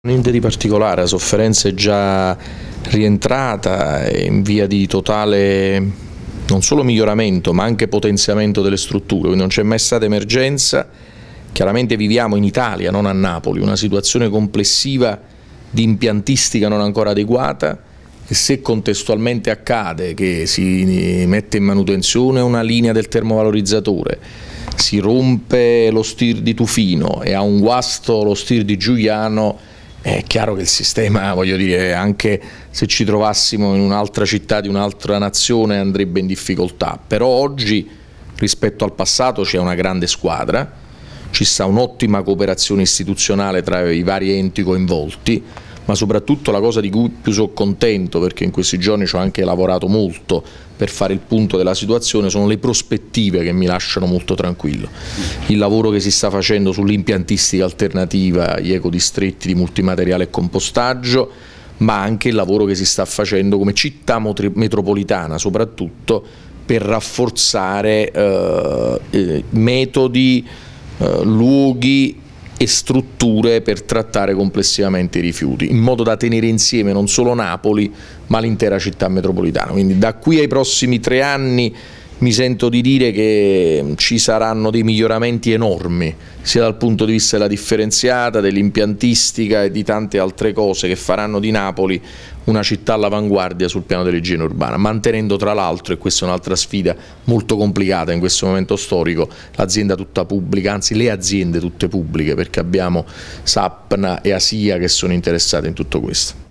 Niente di particolare, la sofferenza è già rientrata, in via di totale non solo miglioramento ma anche potenziamento delle strutture, quindi non c'è mai stata emergenza, chiaramente viviamo in Italia, non a Napoli, una situazione complessiva di impiantistica non ancora adeguata e se contestualmente accade che si mette in manutenzione una linea del termovalorizzatore, si rompe lo stir di Tufino e ha un guasto lo stir di Giuliano, è chiaro che il sistema, voglio dire, anche se ci trovassimo in un'altra città di un'altra nazione andrebbe in difficoltà, però oggi rispetto al passato c'è una grande squadra, ci sta un'ottima cooperazione istituzionale tra i vari enti coinvolti, ma soprattutto la cosa di cui più sono contento, perché in questi giorni ci ho anche lavorato molto per fare il punto della situazione, sono le prospettive che mi lasciano molto tranquillo. Il lavoro che si sta facendo sull'impiantistica alternativa, gli ecodistretti di multimateriale e compostaggio, ma anche il lavoro che si sta facendo come città metropolitana soprattutto per rafforzare eh, eh metodi, eh, luoghi e strutture per trattare complessivamente i rifiuti, in modo da tenere insieme non solo Napoli ma l'intera città metropolitana. Quindi da qui ai prossimi tre anni mi sento di dire che ci saranno dei miglioramenti enormi, sia dal punto di vista della differenziata, dell'impiantistica e di tante altre cose che faranno di Napoli una città all'avanguardia sul piano dell'igiene urbana, mantenendo tra l'altro, e questa è un'altra sfida molto complicata in questo momento storico, l'azienda tutta pubblica, anzi le aziende tutte pubbliche, perché abbiamo Sapna e Asia che sono interessate in tutto questo.